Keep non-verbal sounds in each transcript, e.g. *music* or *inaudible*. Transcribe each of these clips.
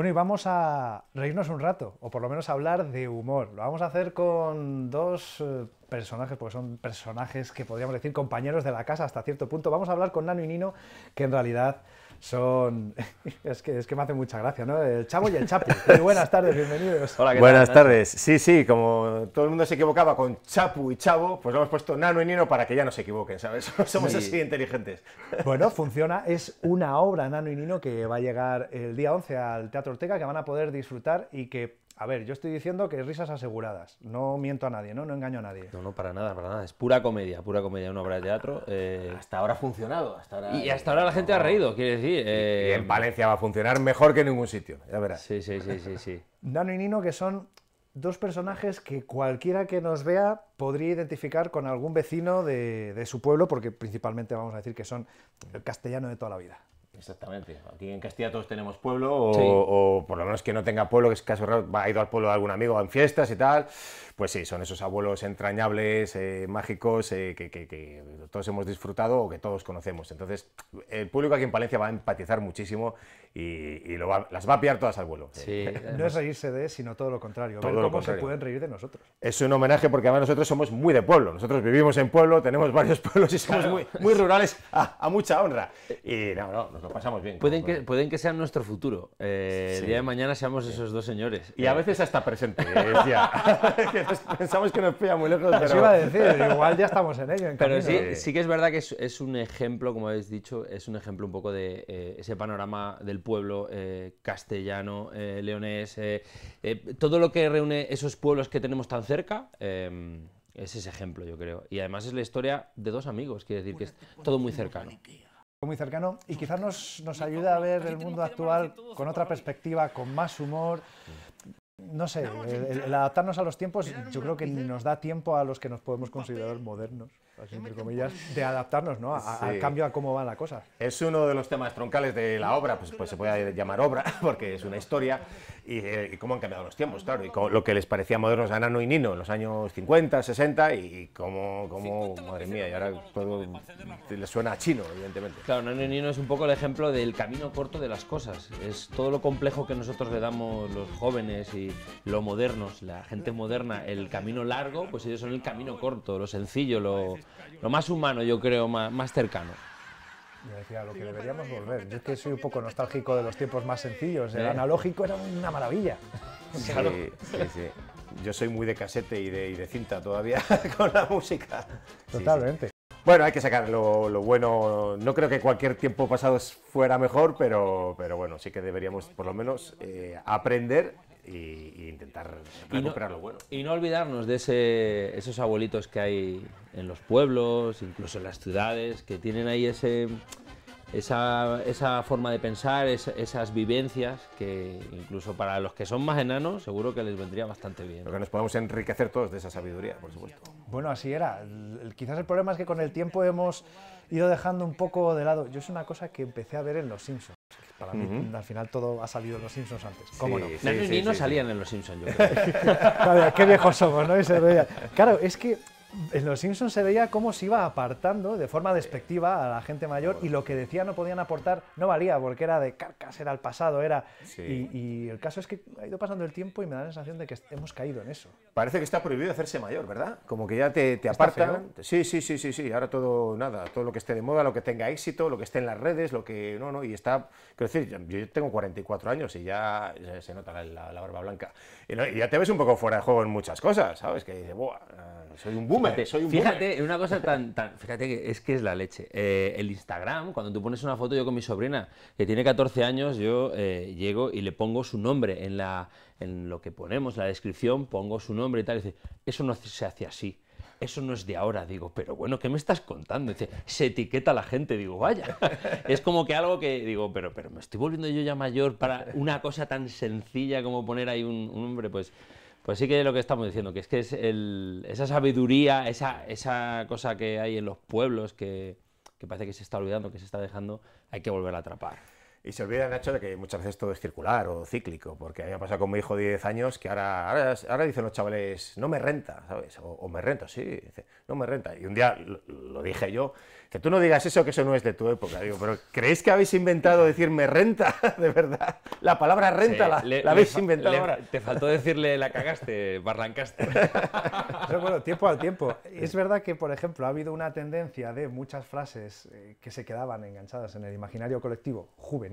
Bueno, y vamos a reírnos un rato, o por lo menos hablar de humor. Lo vamos a hacer con dos eh, personajes, porque son personajes que podríamos decir compañeros de la casa hasta cierto punto. Vamos a hablar con Nano y Nino, que en realidad son. *laughs* Es que, es que me hace mucha gracia, ¿no? El Chavo y el Chapu. *laughs* Muy buenas tardes, bienvenidos. Hola, ¿qué buenas tardes. Sí, sí, como todo el mundo se equivocaba con Chapu y Chavo, pues lo hemos puesto Nano y Nino para que ya no se equivoquen, ¿sabes? *laughs* Somos así inteligentes. Bueno, funciona. Es una obra, Nano y Nino, que va a llegar el día 11 al Teatro Ortega, que van a poder disfrutar y que a ver, yo estoy diciendo que risas aseguradas. No miento a nadie, ¿no? engaño a nadie. No, no, para nada, para nada. Es pura comedia, pura comedia, una obra de teatro. Eh. Hasta ahora ha funcionado. Hasta ahora... Y hasta ahora la gente ha reído, quiere decir. Y eh, en Valencia va a funcionar mejor que en ningún sitio, ya verdad. Sí, sí, sí, sí, sí. *laughs* Nano y Nino, que son dos personajes que cualquiera que nos vea podría identificar con algún vecino de, de, su pueblo, porque principalmente vamos a decir que son el castellano de toda la vida. Exactamente. Aquí en Castilla todos tenemos pueblo, o, por lo menos que no tenga pueblo, que es caso raro, ha ido al pueblo de algún amigo en fiestas y tal pues sí, son esos abuelos entrañables, eh, mágicos, eh, que, todos hemos disfrutado o que todos conocemos. Entonces, el público aquí en Palencia va a empatizar muchísimo y, las va a pillar todas al vuelo. Sí, eh, no es reírse de, sino todo lo contrario, cómo se pueden reír de nosotros. Es un homenaje porque además nosotros somos muy de pueblo, nosotros vivimos en pueblo, tenemos varios *laughs* pueblos y somos muy, rurales a, mucha honra. Y no, no, nos lo pasamos bien. Pueden, que, pueden que sean nuestro futuro, el día de mañana seamos esos dos señores. Y a veces hasta presente. *laughs* *laughs* Pues pensamos que nos pilla muy lejos. Pero... iba a decir, igual ya estamos en ello. En pero sí, sí, que es verdad que es, un ejemplo, como habéis dicho, es un ejemplo un poco de eh, ese panorama del pueblo eh, castellano, eh, leonés, todo lo que reúne esos pueblos que tenemos tan cerca. es ese ejemplo, yo creo. Y además es la historia de dos amigos, quiere decir que es todo muy cercano muy cercano y quizás nos, nos ayuda a ver el mundo actual con otra perspectiva, con más humor, no sé, el, adaptarnos a los tiempos yo creo que nos da tiempo a los que nos podemos considerar modernos entre comillas, pues, de adaptarnos ¿no? a, al cambio a cómo va la cosa. Es uno de los temas troncales de la obra, pues, pues se puede llamar obra, *laughs* porque es una historia, eh, y, cómo han cambiado los tiempos, claro, y lo que les parecía modernos a Nano y Nino en los años 50, 60, y cómo, cómo madre mía, y ahora todo le suena a chino, evidentemente. Claro, Nano y Nino es un poco el ejemplo del camino corto de las cosas, es todo lo complejo que nosotros le damos los jóvenes y lo modernos, la gente moderna, el camino largo, pues ellos son el camino corto, lo sencillo, lo, lo más humano, yo creo, más, más cercano. Yo decía, lo que deberíamos volver. Yo es que soy un poco nostálgico de los tiempos más sencillos. El ¿Eh? analógico era una maravilla. *laughs* Yo soy muy de casete y de, cinta todavía *laughs* con la música. Totalmente. bueno, hay que sacar lo, bueno. No creo que cualquier tiempo pasado fuera mejor, pero, pero bueno, sí que deberíamos por lo menos eh, aprender y, intentar recuperar lo bueno. Y no olvidarnos de ese, esos abuelitos que hay en los pueblos, incluso en las ciudades, que tienen ahí ese, esa, esa forma de pensar, esas vivencias, que incluso para los que son más enanos seguro que les vendría bastante bien. lo que nos podemos enriquecer todos de esa sabiduría, por supuesto. Bueno, así era. quizás el problema es que con el tiempo hemos ido dejando un poco de lado. Yo es una cosa que empecé a ver en Los Simpsons. Para mí, al final todo ha salido en Los Simpsons antes. ¿Cómo no? ni no salían en Los Simpsons, yo *laughs* creo. Qué viejos somos, ¿no? Claro, es que en Los Simpsons se veía cómo se iba apartando de forma despectiva a la gente mayor y lo que decía no podían aportar no valía porque era de carcas, era el pasado, era... Y, y, el caso es que ha ido pasando el tiempo y me da la sensación de que hemos caído en eso. Parece que está prohibido hacerse mayor, ¿verdad? Como que ya te, te apartan. Sí, sí, sí, sí, sí. Ahora todo, nada, todo lo que esté de moda, lo que tenga éxito, lo que esté en las redes, lo que. No, no, y está. Quiero decir, yo tengo 44 años y ya se nota la, barba blanca. Y, ya te ves un poco fuera de juego en muchas cosas, ¿sabes? Que dices, ¡buah! Soy un boomer, fíjate, soy un Fíjate, una cosa tan, Fíjate que es que es la leche. Eh, el Instagram, cuando tú pones una foto, yo con mi sobrina, que tiene 14 años, yo eh, llego y le pongo su nombre en, la, en lo que ponemos, la descripción, pongo su nombre hombre y tal. Y dice, eso no se hace así. Eso no es de ahora, digo, pero bueno, ¿qué me estás contando? Dice, se etiqueta a la gente, digo, vaya. *laughs* Es como que algo que digo, pero, pero me estoy volviendo yo ya mayor para una cosa tan sencilla como poner ahí un, hombre pues, pues sí que es lo que estamos diciendo, que es que es esa sabiduría, esa, esa cosa que hay en los pueblos que, que parece que se está olvidando, que se está dejando, hay que volver a atrapar. Y se olvida, Nacho, de que muchas veces todo es circular o cíclico, porque a mí me ha pasado con mi hijo de 10 años que ahora, ahora, dicen los chavales, no me renta, ¿sabes? O, me renta, sí, dice, no me renta. Y un día lo, dije yo, que tú no digas eso, que eso no es de tu época. Digo, pero ¿creéis que habéis inventado decir me renta? *laughs* de verdad, la palabra renta la, habéis inventado Te faltó decirle la cagaste, barrancaste. *laughs* pero bueno, tiempo al tiempo. Es verdad que, por ejemplo, ha habido una tendencia de muchas frases eh, que se quedaban enganchadas en el imaginario colectivo juvenil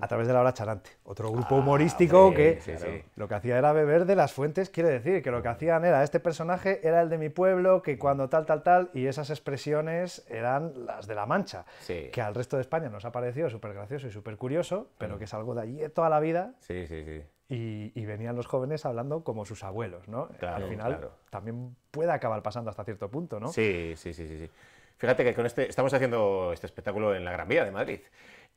a través de la hora charante, otro grupo ah, humorístico que lo que hacía era beber de las fuentes, quiere decir que lo que hacían era este personaje era el de mi pueblo, que cuando tal, tal, tal, y esas expresiones eran las de la mancha, que al resto de España nos ha parecido súper gracioso y súper curioso, pero que es algo de allí toda la vida. Y, venían los jóvenes hablando como sus abuelos, ¿no? Al final también puede acabar pasando hasta cierto punto, ¿no? Sí, sí, sí, sí. Fíjate que con este estamos haciendo este espectáculo en la Gran Vía de Madrid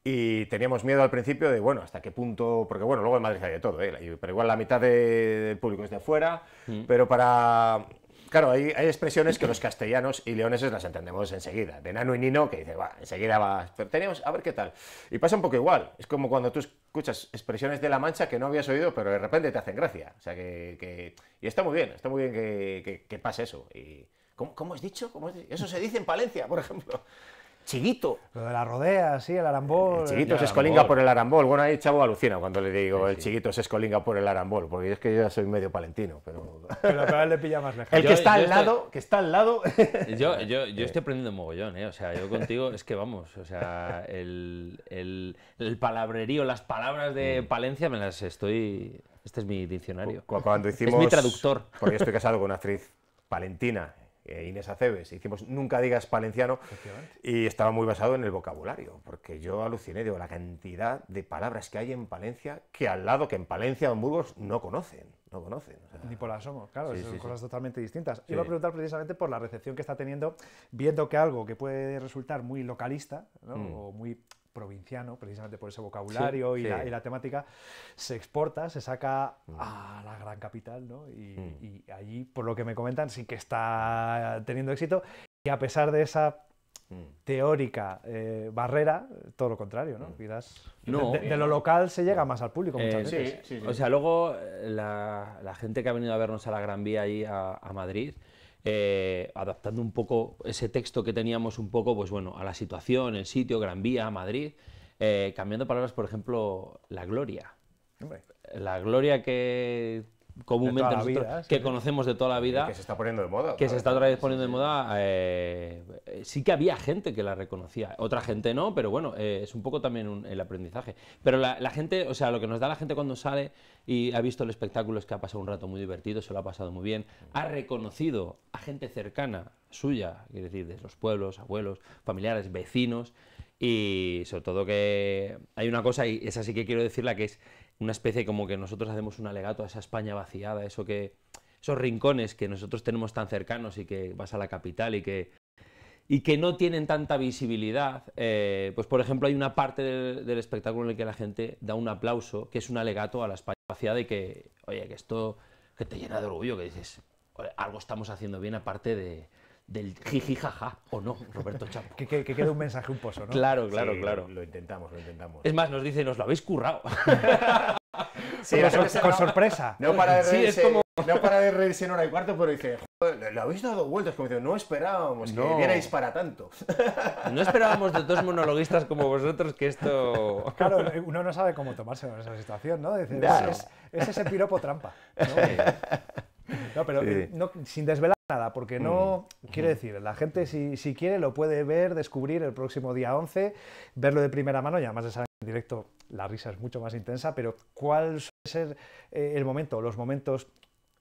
y teníamos miedo al principio de, bueno, hasta qué punto, porque bueno, luego en Madrid hay de todo, ¿eh? pero igual la mitad del público es de fuera, mm. pero para... Claro, hay, hay, expresiones que los castellanos y leoneses las entendemos enseguida. De nano y nino, que dice, va, enseguida va, pero tenemos, a ver qué tal. Y pasa un poco igual. Es como cuando tú escuchas expresiones de la mancha que no habías oído, pero de repente te hacen gracia. O sea, que. Y está muy bien, está muy bien que, que, pase eso. Y... ¿Cómo, ¿Cómo, has dicho? ¿Cómo dicho? Eso se dice en Palencia, por ejemplo. Chiquito. Lo de la rodea, sí, el arambol. El chiquito se escolinga por el arambol. Bueno, ahí chavo alucina cuando le digo el chiquito se escolinga por el arambol, porque es que yo ya soy medio palentino, pero... Pero le pilla más El que está al lado, que está al lado... *laughs* Yo, yo, eh. estoy aprendiendo mogollón, ¿eh? O sea, yo contigo es que vamos, o sea, el, palabrerío, las palabras de mm. Palencia me las estoy... Este es mi diccionario. Cuando hicimos... Este es mi traductor. Porque yo estoy *laughs* casado con una actriz palentina eh, Inés Aceves, hicimos Nunca digas palenciano y estaba muy basado en el vocabulario, porque yo aluciné, de la cantidad de palabras que hay en Palencia que al lado que en Palencia o en Burgos no conocen, no conocen. Ni por asomo, claro, son cosas totalmente distintas. Iba a preguntar precisamente por la recepción que está teniendo, viendo que algo que puede resultar muy localista ¿no? Mm. o muy provinciano, precisamente por ese vocabulario y, La, temática, se exporta, se saca mm. a la gran capital, Y, mm. allí, por lo que me comentan, sí que está teniendo éxito. Y a pesar de esa mm. teórica eh, barrera, todo lo contrario, ¿no? de, lo eh, local se llega más al público muchas eh, veces. Sí, o sea, luego la, gente que ha venido a vernos a la Gran Vía y a, a Madrid, eh, adaptando un poco ese texto que teníamos un poco, pues bueno, a la situación, el sitio, Gran Vía, Madrid, eh, cambiando palabras, por ejemplo, la gloria. La gloria que comúnmente que conocemos de toda la vida. Que se está poniendo de moda. Que se está otra vez poniendo sí, de moda. Eh, sí que había gente que la reconocía, otra gente no, pero bueno, eh, es un poco también el aprendizaje. Pero la, gente, o sea, lo que nos da la gente cuando sale y ha visto el espectáculo es que ha pasado un rato muy divertido, se lo ha pasado muy bien, mm. ha reconocido a gente cercana suya, es decir, de los pueblos, abuelos, familiares, vecinos, y sobre todo que hay una cosa, y esa sí que quiero decirla, que es una especie como que nosotros hacemos un alegato a esa España vaciada, eso que, esos rincones que nosotros tenemos tan cercanos y que vas a la capital y que, y que no tienen tanta visibilidad, eh, pues por ejemplo hay una parte del, espectáculo en el que la gente da un aplauso, que es un alegato a la España vaciada y que, oye, que esto que te llena de orgullo, que dices, algo estamos haciendo bien aparte de, del jaja o no, Roberto Chapo. que, que, quede un mensaje un pozo, ¿no? Claro, claro, claro. Lo, intentamos, lo intentamos. Es más, nos dice, nos lo habéis currado. *laughs* sí, con, sorpresa. No para de reírse, sí, como... no para de reírse en hora y cuarto, pero dice, joder, lo habéis dado vueltas, como dice, no esperábamos que vierais para tanto. no esperábamos de dos monologuistas como vosotros que esto... claro, uno no sabe cómo tomarse en esa situación, ¿no? Dice, es, es, ese piropo trampa. ¿no? pero eh, sin desvelar nada, porque mm. no, quiere quiero decir, la gente si, si, quiere lo puede ver, descubrir el próximo día 11, verlo de primera mano y además de saber en directo la risa es mucho más intensa, pero ¿cuál suele ser eh, el momento, los momentos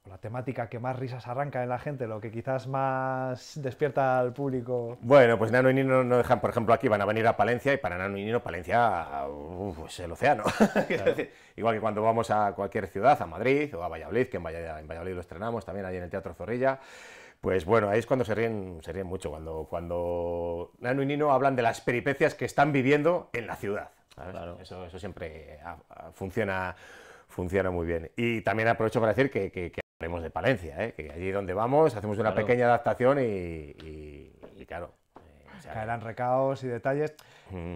o la temática que más risas arranca en la gente, lo que quizás más despierta al público. Bueno, pues Nano y Nino no dejan, por ejemplo, aquí van a venir a Palencia y para Nano y Nino Palencia es el océano. *laughs* igual que cuando vamos a cualquier ciudad, a Madrid o a Valladolid, que en Valladolid, en Valladolid lo estrenamos también allí en el Teatro Zorrilla. Pues bueno, ahí es cuando se ríen, mucho, cuando, cuando Nano y Nino hablan de las peripecias que están viviendo en la ciudad. Eso, eso siempre ah, ah, funciona, funciona muy bien. Y también aprovecho para decir que, que, de Palencia, ¿eh? que allí donde vamos hacemos una pequeña adaptación y, claro. Eh, Caerán recaos y detalles.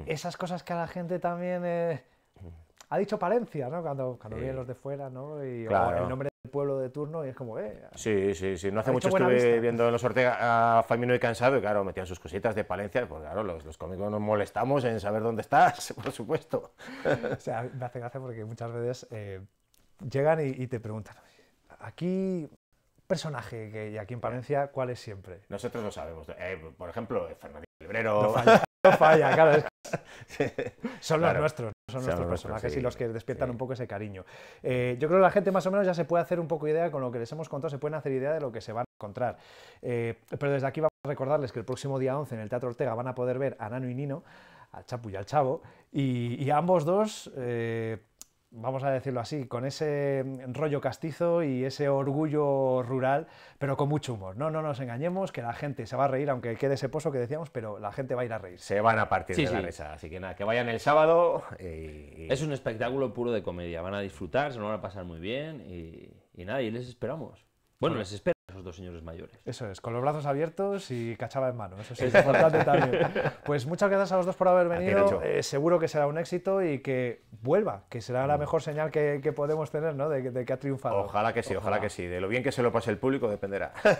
Esas cosas que a la gente también... Eh, ha dicho Palencia, ¿no? Cuando, vienen los de fuera, ¿no? Y el nombre pueblo de turno y es como, eh. Sí, sí, sí. No hace mucho estuve viendo en los Ortega a Famino y Cansado y claro, metían sus cositas de Palencia, pues claro, los, los cómicos nos molestamos en saber dónde estás, *laughs* por supuesto. o sea, me hace gracia porque muchas veces eh, llegan y, te preguntan, aquí personaje que, y aquí en Palencia, ¿cuál es siempre? Nosotros lo sabemos. Eh, por ejemplo, eh, Fernando Librero. *laughs* no falla, claro. *laughs* son los nuestros, son, nuestros personajes y los que despiertan un poco ese cariño. Eh, yo creo que la gente más o menos ya se puede hacer un poco idea con lo que les hemos contado, se pueden hacer idea de lo que se van a encontrar. Eh, pero desde aquí vamos a recordarles que el próximo día 11 en el Teatro Ortega van a poder ver a Nano y Nino, al Chapu y al Chavo, y, y ambos dos... Eh, vamos a decirlo así, con ese rollo castizo y ese orgullo rural, pero con mucho humor. No, no nos engañemos, que la gente se va a reír, aunque quede ese pozo que decíamos, pero la gente va a ir a reír. Se van a partir de la mesa, así que nada, que vayan el sábado. Es un espectáculo puro de comedia, van a disfrutar, se lo van a pasar muy bien y, nada, y les esperamos. Bueno, les esperamos esos dos señores mayores. Eso es, con los brazos abiertos y cachaba en mano, eso sí, es *laughs* importante también. Pues muchas gracias a los dos por haber venido, eh, seguro que será un éxito y que vuelva, que será la mm. mejor señal que, podemos tener, ¿no? De, que ha triunfado. Ojalá que sí, ojalá. que sí, de lo bien que se lo pase el público dependerá. *laughs*